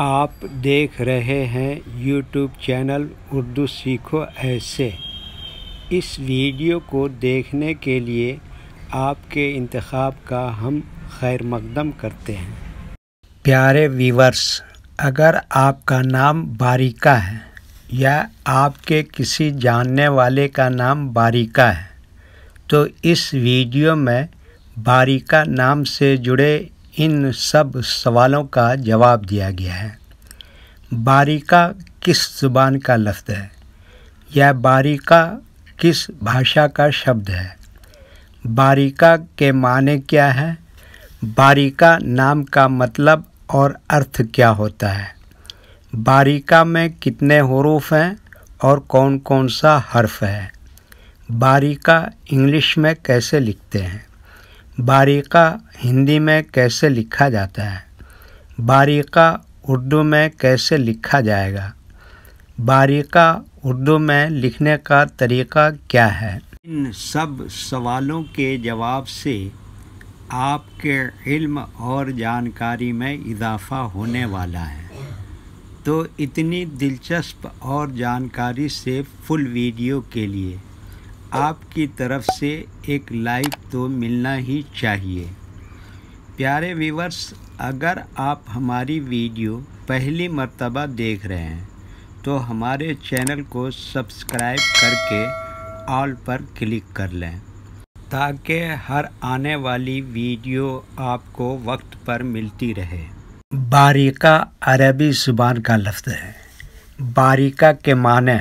आप देख रहे हैं यूट्यूब चैनल उर्दू सीखो ऐसे इस वीडियो को देखने के लिए आपके इंतखab का हम खैर मकदम करते हैं प्यारे वीवर्स अगर आपका नाम बारिका है या आपके किसी जानने वाले का नाम बारिका है तो इस वीडियो में बारिका नाम से जुड़े इन सब सवालों का जवाब दिया गया है बारीका किस ज़ुबान का लफ्ज़ है यह बारीका किस भाषा का शब्द है बारीका के माने क्या है बारीका नाम का मतलब और अर्थ क्या होता है बारीका में कितने हरूफ हैं और कौन कौन सा हर्फ है बारीका इंग्लिश में कैसे लिखते हैं बारीका हिंदी में कैसे लिखा जाता है बारीका उर्दू में कैसे लिखा जाएगा बारीका उर्दू में लिखने का तरीका क्या है इन सब सवालों के जवाब से आपके इल्म और जानकारी में इजाफा होने वाला है तो इतनी दिलचस्प और जानकारी से फुल वीडियो के लिए आपकी तरफ से एक लाइक तो मिलना ही चाहिए प्यारे व्यूवर्स अगर आप हमारी वीडियो पहली मर्तबा देख रहे हैं तो हमारे चैनल को सब्सक्राइब करके ऑल पर क्लिक कर लें ताकि हर आने वाली वीडियो आपको वक्त पर मिलती रहे बारिका अरबी ज़ुबान का लफ्ज़ है बारिका के माने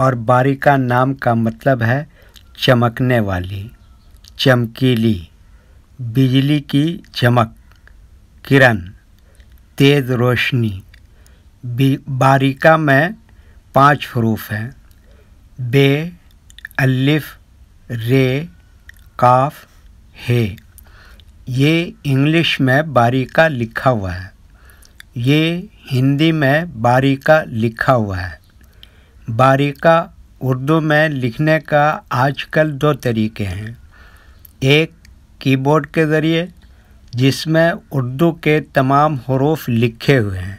और बारिका नाम का मतलब है चमकने वाली चमकीली बिजली की चमक किरण तेज़ रोशनी बारिका में पांच हरूफ हैं बे अलिफ रे काफ हे ये इंग्लिश में बारिका लिखा हुआ है ये हिंदी में बारिका लिखा हुआ है बारिका उर्दू में लिखने का आजकल दो तरीके हैं एक कीबोर्ड के ज़रिए जिसमें उर्दू के तमाम हरूफ लिखे हुए हैं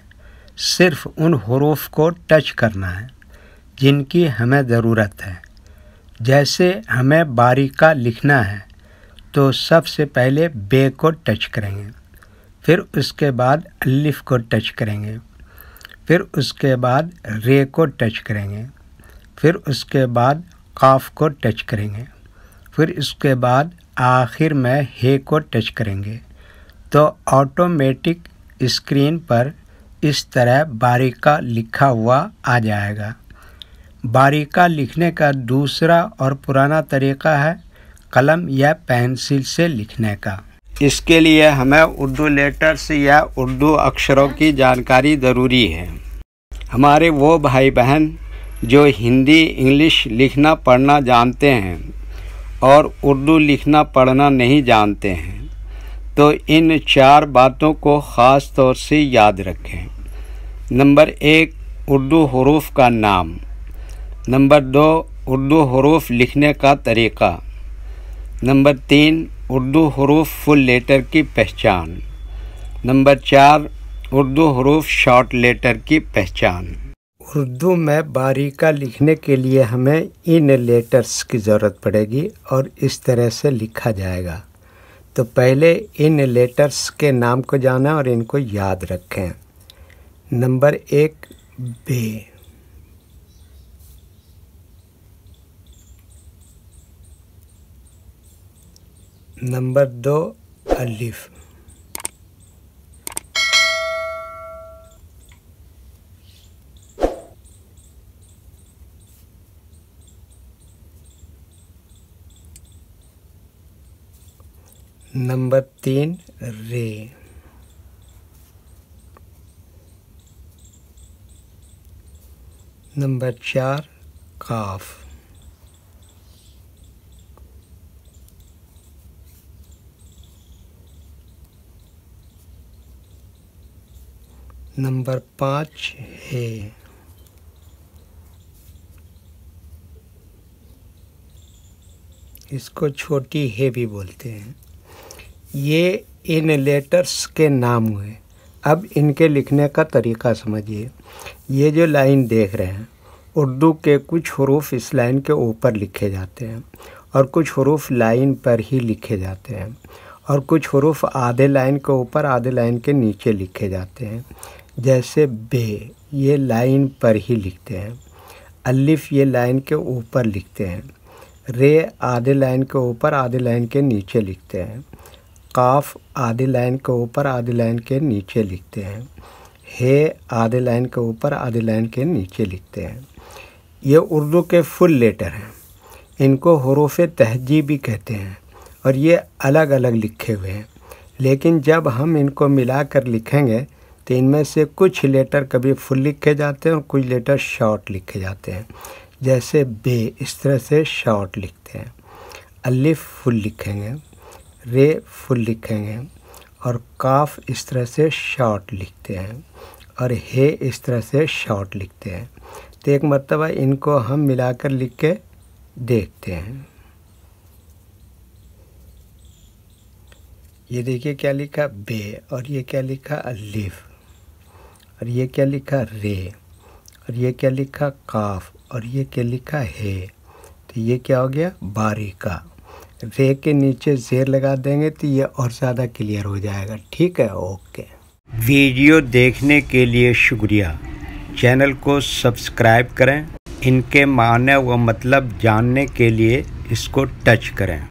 सिर्फ उन हरूफ को टच करना है जिनकी हमें ज़रूरत है जैसे हमें बारीका लिखना है तो सबसे पहले बे को टच करेंगे फिर उसके बाद अलिफ को टच करेंगे फिर उसके बाद रे को टच करेंगे फिर उसके बाद काफ को टच करेंगे फिर इसके बाद आखिर में हे को टच करेंगे तो ऑटोमेटिक स्क्रीन पर इस तरह बारीका लिखा हुआ आ जाएगा बारीका लिखने का दूसरा और पुराना तरीका है कलम या पेंसिल से लिखने का इसके लिए हमें उर्दू लेटर्स या उर्दू अक्षरों की जानकारी ज़रूरी है हमारे वो भाई बहन जो हिंदी इंग्लिश लिखना पढ़ना जानते हैं और उर्दू लिखना पढ़ना नहीं जानते हैं तो इन चार बातों को ख़ास तौर से याद रखें नंबर एक उर्दू हरूफ का नाम नंबर दो उर्दू हरूफ लिखने का तरीक़ा नंबर तीन उर्दू हरूफ फुल लेटर की पहचान नंबर चार उर्दू हरूफ शॉर्ट लेटर की पहचान उर्दू में बारीका लिखने के लिए हमें इन लेटर्स की ज़रूरत पड़ेगी और इस तरह से लिखा जाएगा तो पहले इन लेटर्स के नाम को जाना और इनको याद रखें नंबर एक बे नंबर दो अलिफ़ नंबर तीन रे नंबर चार काफ नंबर पाँच है इसको छोटी है भी बोलते हैं ये इन लेटर्स के नाम हुए अब इनके लिखने का तरीका समझिए ये जो लाइन देख रहे हैं उर्दू के कुछ हरूफ इस लाइन के ऊपर लिखे जाते हैं और कुछ हरूफ लाइन पर ही लिखे जाते हैं और कुछ हरूफ आधे लाइन के ऊपर आधे लाइन के नीचे लिखे जाते हैं जैसे बे ये लाइन पर ही लिखते हैं अलिफ ये लाइन के ऊपर लिखते हैं रे आधे लाइन के ऊपर आधे लाइन के नीचे लिखते हैं काफ आधी लाइन के ऊपर आधी लाइन के नीचे लिखते हैं हे आधे लाइन के ऊपर आधे लाइन के नीचे लिखते हैं ये उर्दू के फुल लेटर हैं इनको हरूफ तहजी भी कहते हैं और ये अलग अलग लिखे हुए हैं लेकिन जब हम इनको मिला कर लिखेंगे तो इनमें से कुछ लेटर कभी फुल लिखे जाते हैं और कुछ लेटर शॉर्ट लिखे जाते हैं जैसे बे इस तरह से शॉर्ट लिखते हैं अलिफ फुल लिखेंगे रे फुल लिखेंगे और काफ इस तरह से शॉर्ट लिखते हैं और हे इस तरह से शॉर्ट लिखते हैं तो एक मरतबा इनको हम मिलाकर लिख के देखते हैं ये देखिए क्या लिखा बे और ये क्या लिखा अलिफ और ये क्या लिखा रे और ये क्या लिखा काफ और ये क्या लिखा हे तो ये क्या हो गया बारी का रे के नीचे जेर लगा देंगे तो ये और ज़्यादा क्लियर हो जाएगा ठीक है ओके वीडियो देखने के लिए शुक्रिया चैनल को सब्सक्राइब करें इनके माने व मतलब जानने के लिए इसको टच करें